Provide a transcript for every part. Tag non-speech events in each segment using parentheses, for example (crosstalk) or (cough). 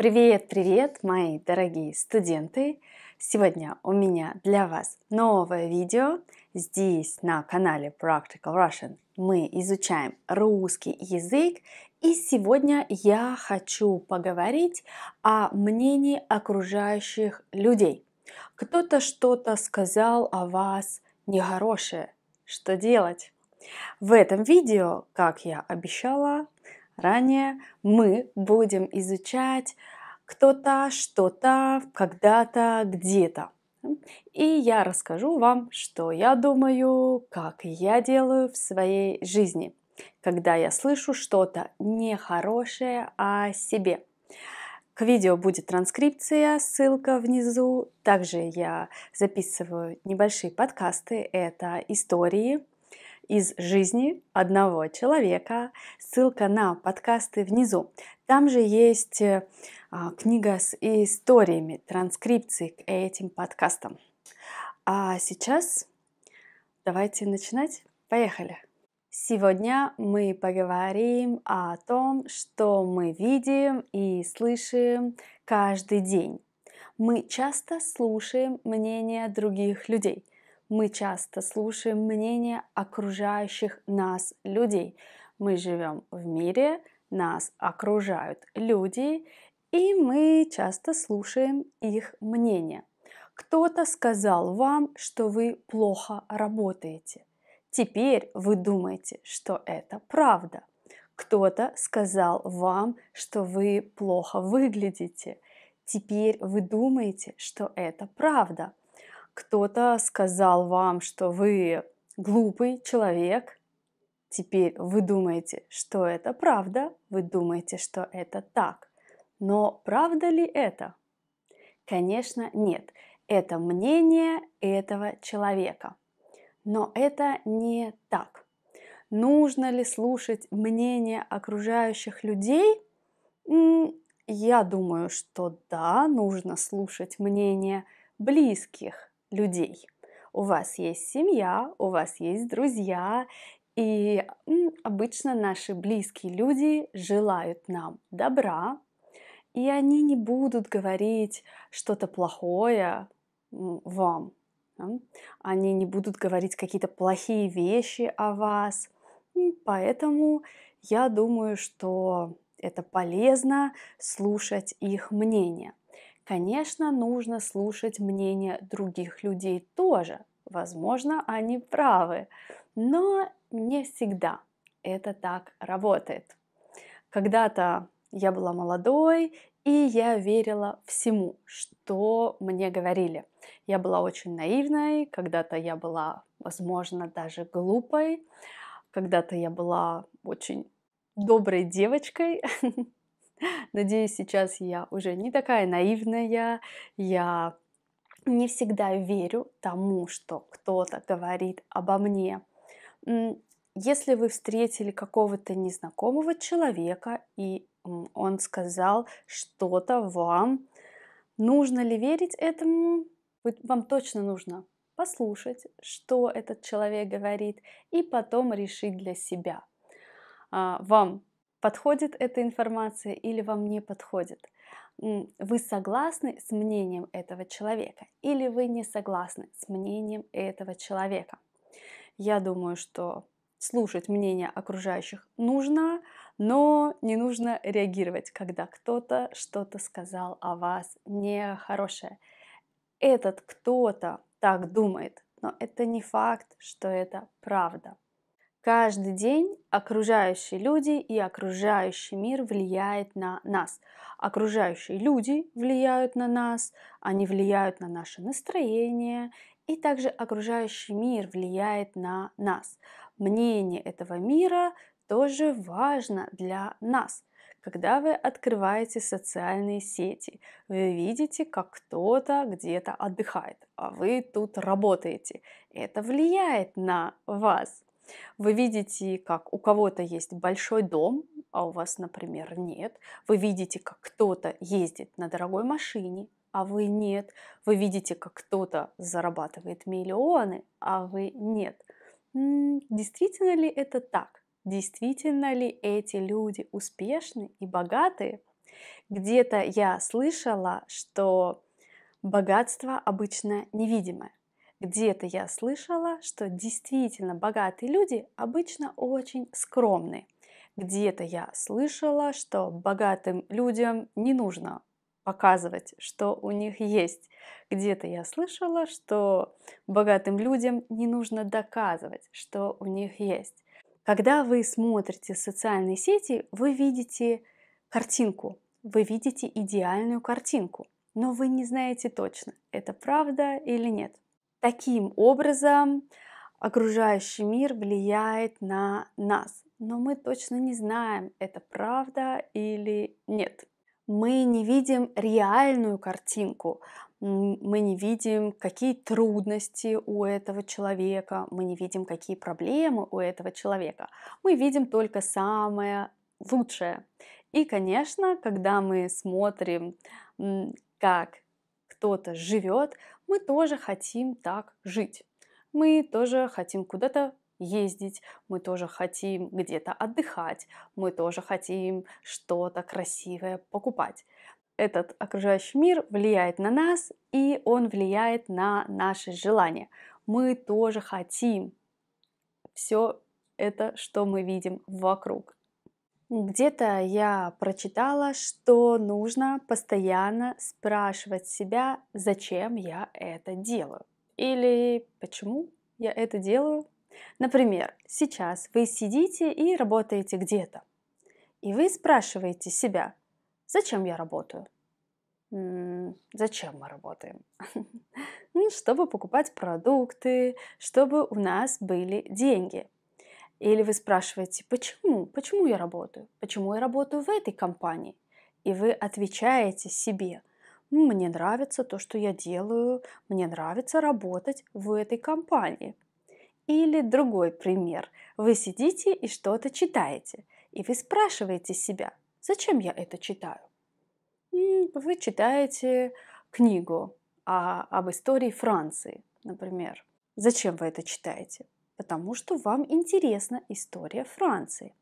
Привет, привет, мои дорогие студенты! Сегодня у меня для вас новое видео. Здесь на канале Practical Russian мы изучаем русский язык. И сегодня я хочу поговорить о мнении окружающих людей. Кто-то что-то сказал о вас нехорошее. Что делать? В этом видео, как я обещала, ранее, мы будем изучать кто-то, что-то, когда-то, где-то. И я расскажу вам, что я думаю, как я делаю в своей жизни, когда я слышу что-то нехорошее о себе. К видео будет транскрипция, ссылка внизу. Также я записываю небольшие подкасты, это истории, из жизни одного человека. Ссылка на подкасты внизу. Там же есть э, а, книга с историями, транскрипции к этим подкастам. А сейчас давайте начинать. Поехали! Сегодня мы поговорим о том, что мы видим и слышим каждый день. Мы часто слушаем мнения других людей – мы часто слушаем мнение окружающих нас людей. Мы живем в мире, нас окружают люди, и мы часто слушаем их мнение. Кто-то сказал вам, что вы плохо работаете. Теперь вы думаете, что это правда. Кто-то сказал вам, что вы плохо выглядите. Теперь вы думаете, что это правда кто-то сказал вам, что вы глупый человек, теперь вы думаете, что это правда, вы думаете, что это так. Но правда ли это? Конечно, нет. Это мнение этого человека. Но это не так. Нужно ли слушать мнение окружающих людей? Я думаю, что да, нужно слушать мнение близких, людей. У вас есть семья, у вас есть друзья, и обычно наши близкие люди желают нам добра, и они не будут говорить что-то плохое вам. Они не будут говорить какие-то плохие вещи о вас. Поэтому я думаю, что это полезно слушать их мнение. Конечно, нужно слушать мнение других людей тоже. Возможно, они правы, но не всегда это так работает. Когда-то я была молодой, и я верила всему, что мне говорили. Я была очень наивной, когда-то я была, возможно, даже глупой, когда-то я была очень доброй девочкой, (laughs) Надеюсь, сейчас я уже не такая наивная, я не всегда верю тому, что кто-то говорит обо мне. Если вы встретили какого-то незнакомого человека, и он сказал что-то вам, нужно ли верить этому? Вам точно нужно послушать, что этот человек говорит, и потом решить для себя. А, вам подходит эта информация или вам не подходит. Вы согласны с мнением этого человека или вы не согласны с мнением этого человека. Я думаю, что слушать мнение окружающих нужно, но не нужно реагировать, когда кто-то что-то сказал о вас нехорошее. Этот кто-то так думает, но это не факт, что это правда. Каждый день окружающие люди и окружающий мир влияет на нас. Окружающие люди влияют на нас, они влияют на наше настроение, и также окружающий мир влияет на нас. Мнение этого мира тоже важно для нас. Когда вы открываете социальные сети, вы видите, как кто-то где-то отдыхает, а вы тут работаете. Это влияет на вас. Вы видите, как у кого-то есть большой дом, а у вас, например, нет. Вы видите, как кто-то ездит на дорогой машине, а вы нет. Вы видите, как кто-то зарабатывает миллионы, а вы нет. М-м, действительно ли это так? Действительно ли эти люди успешны и богатые? Где-то я слышала, что богатство обычно невидимое. Где-то я слышала, что действительно богатые люди обычно очень скромны. Где-то я слышала, что богатым людям не нужно показывать, что у них есть. Где-то я слышала, что богатым людям не нужно доказывать, что у них есть. Когда вы смотрите социальные сети, вы видите картинку, вы видите идеальную картинку, но вы не знаете точно, это правда или нет таким образом окружающий мир влияет на нас. Но мы точно не знаем, это правда или нет. Мы не видим реальную картинку, мы не видим, какие трудности у этого человека, мы не видим, какие проблемы у этого человека. Мы видим только самое лучшее. И, конечно, когда мы смотрим, как кто-то живет, мы тоже хотим так жить. Мы тоже хотим куда-то ездить, мы тоже хотим где-то отдыхать, мы тоже хотим что-то красивое покупать. Этот окружающий мир влияет на нас, и он влияет на наши желания. Мы тоже хотим все это, что мы видим вокруг. Где-то я прочитала, что нужно постоянно спрашивать себя, зачем я это делаю или почему я это делаю. Например, сейчас вы сидите и работаете где-то, и вы спрашиваете себя, зачем я работаю? зачем мы работаем? (laughs) Ну, чтобы покупать продукты, чтобы у нас были деньги – или вы спрашиваете, почему? Почему я работаю? Почему я работаю в этой компании? И вы отвечаете себе, мне нравится то, что я делаю, мне нравится работать в этой компании. Или другой пример. Вы сидите и что-то читаете, и вы спрашиваете себя, зачем я это читаю? Вы читаете книгу а, об истории Франции, например. Зачем вы это читаете? Потому что вам интересна история Франции.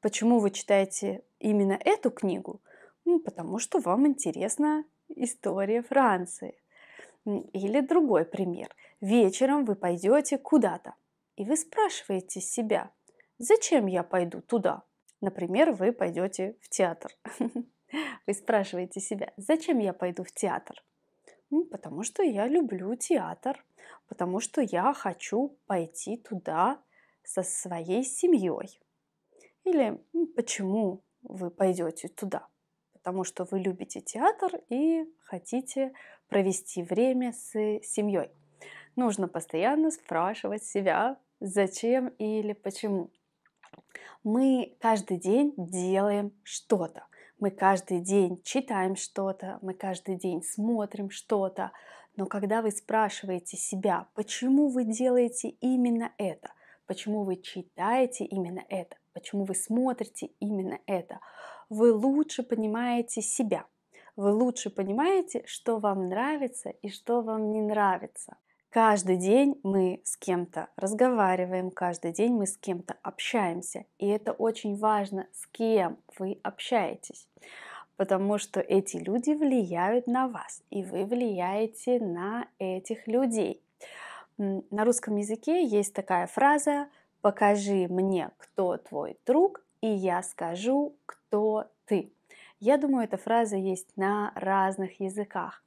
Почему вы читаете именно эту книгу? Ну, потому что вам интересна история Франции. Или другой пример. Вечером вы пойдете куда-то, и вы спрашиваете себя, зачем я пойду туда? Например, вы пойдете в театр. (laughs) Вы спрашиваете себя, зачем я пойду в театр? Ну, потому что я люблю театр, потому что я хочу пойти туда со своей семьей. Или почему вы пойдете туда? Потому что вы любите театр и хотите провести время с семьей. Нужно постоянно спрашивать себя, зачем или почему. Мы каждый день делаем что-то мы каждый день читаем что-то, мы каждый день смотрим что-то, но когда вы спрашиваете себя, почему вы делаете именно это, почему вы читаете именно это, почему вы смотрите именно это, вы лучше понимаете себя, вы лучше понимаете, что вам нравится и что вам не нравится. Каждый день мы с кем-то разговариваем, каждый день мы с кем-то общаемся. И это очень важно, с кем вы общаетесь. Потому что эти люди влияют на вас, и вы влияете на этих людей. На русском языке есть такая фраза «покажи мне, кто твой друг, и я скажу, кто ты». Я думаю, эта фраза есть на разных языках.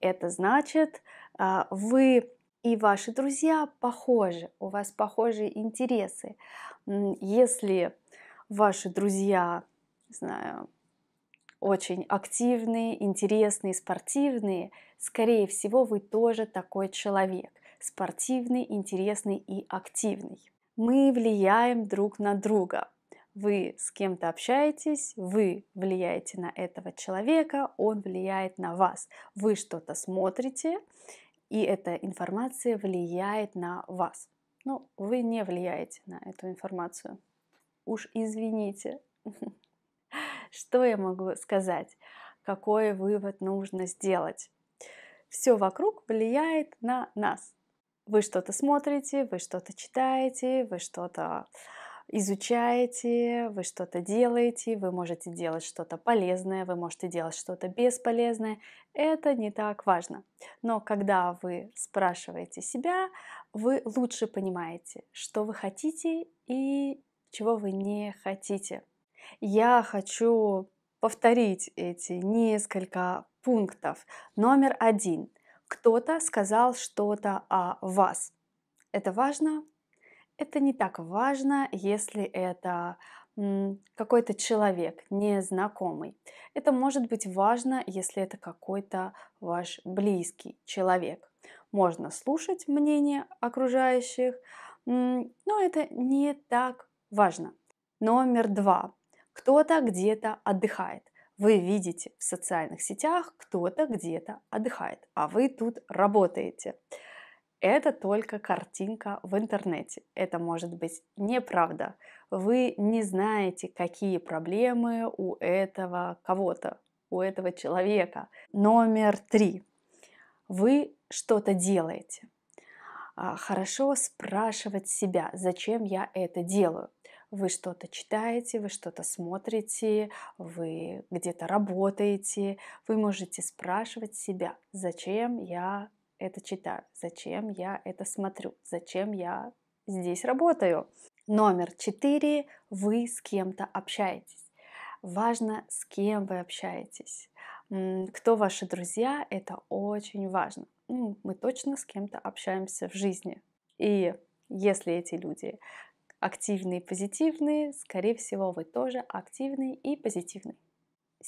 Это значит, а, вы и ваши друзья похожи, у вас похожие интересы. Если ваши друзья, не знаю, очень активные, интересные, спортивные, скорее всего, вы тоже такой человек. Спортивный, интересный и активный. Мы влияем друг на друга. Вы с кем-то общаетесь, вы влияете на этого человека, он влияет на вас. Вы что-то смотрите, и эта информация влияет на вас. Ну, вы не влияете на эту информацию. Уж извините. (laughs) Что я могу сказать? Какой вывод нужно сделать? Все вокруг влияет на нас. Вы что-то смотрите, вы что-то читаете, вы что-то э, изучаете, вы что-то делаете, вы можете делать что-то полезное, вы можете делать что-то бесполезное. Это не так важно. Но когда вы спрашиваете себя, вы лучше понимаете, что вы хотите и чего вы не хотите. Я хочу повторить эти несколько пунктов. Номер один. Кто-то сказал что-то о вас. Это важно, это не так важно, если это какой-то человек незнакомый. Это может быть важно, если это какой-то ваш близкий человек. Можно слушать мнение окружающих, но это не так важно. Номер два. Кто-то где-то отдыхает. Вы видите в социальных сетях, кто-то где-то отдыхает, а вы тут работаете это только картинка в интернете. Это может быть неправда. Вы не знаете, какие проблемы у этого кого-то, у этого человека. Номер три. Вы что-то делаете. А, хорошо спрашивать себя, зачем я это делаю. Вы что-то читаете, вы что-то смотрите, вы где-то работаете. Вы можете спрашивать себя, зачем я это читаю, зачем я это смотрю, зачем я здесь работаю. Номер четыре. Вы с кем-то общаетесь. Важно, с кем вы общаетесь. Кто ваши друзья, это очень важно. Ну, мы точно с кем-то общаемся в жизни. И если эти люди активные и позитивные, скорее всего, вы тоже активный и позитивный.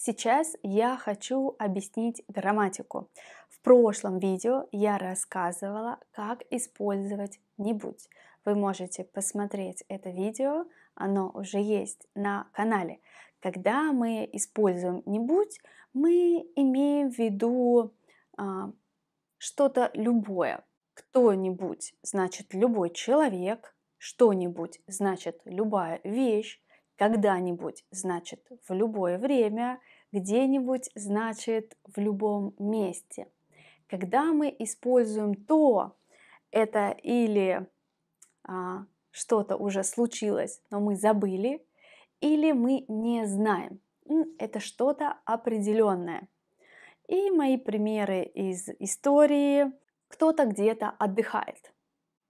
Сейчас я хочу объяснить грамматику. В прошлом видео я рассказывала, как использовать «нибудь». Вы можете посмотреть это видео, оно уже есть на канале. Когда мы используем «нибудь», мы имеем в виду э, что-то любое. Кто-нибудь значит любой человек, что-нибудь значит любая вещь, когда-нибудь значит в любое время, где-нибудь значит в любом месте. Когда мы используем то, это или а, что-то уже случилось, но мы забыли, или мы не знаем. Это что-то определенное. И мои примеры из истории. Кто-то где-то отдыхает.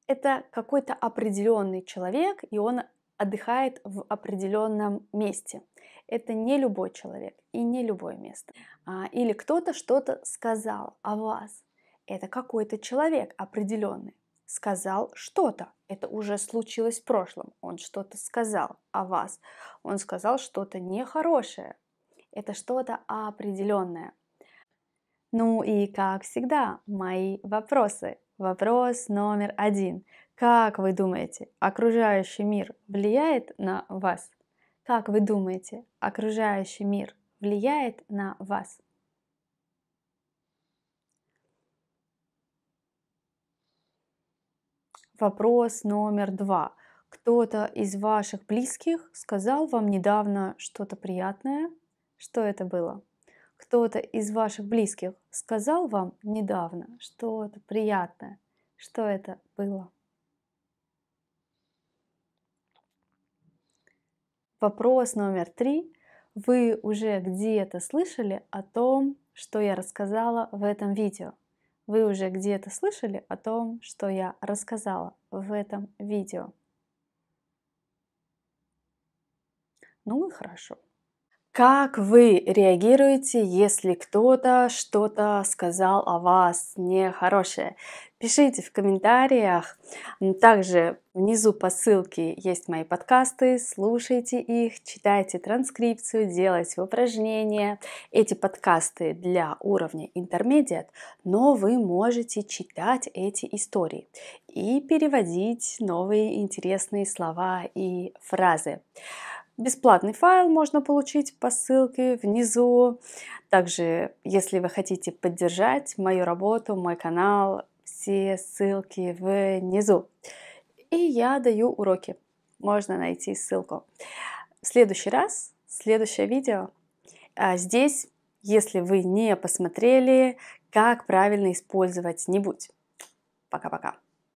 Это какой-то определенный человек, и он отдыхает в определенном месте. Это не любой человек и не любое место. А, или кто-то что-то сказал о вас. Это какой-то человек определенный сказал что-то. Это уже случилось в прошлом. Он что-то сказал о вас. Он сказал что-то нехорошее. Это что-то определенное. Ну и как всегда, мои вопросы. Вопрос номер один. Как вы думаете, окружающий мир влияет на вас? Как вы думаете, окружающий мир влияет на вас? Вопрос номер два. Кто-то из ваших близких сказал вам недавно что-то приятное? Что это было? кто-то из ваших близких сказал вам недавно что-то приятное, что это было? Вопрос номер три. Вы уже где-то слышали о том, что я рассказала в этом видео? Вы уже где-то слышали о том, что я рассказала в этом видео? Ну и хорошо. Как вы реагируете, если кто-то что-то сказал о вас нехорошее? Пишите в комментариях. Также внизу по ссылке есть мои подкасты. Слушайте их, читайте транскрипцию, делайте упражнения. Эти подкасты для уровня intermediate, но вы можете читать эти истории и переводить новые интересные слова и фразы. Бесплатный файл можно получить по ссылке внизу. Также, если вы хотите поддержать мою работу, мой канал, все ссылки внизу. И я даю уроки. Можно найти ссылку. В следующий раз, следующее видео. А здесь, если вы не посмотрели, как правильно использовать не будь. пока Пока-пока.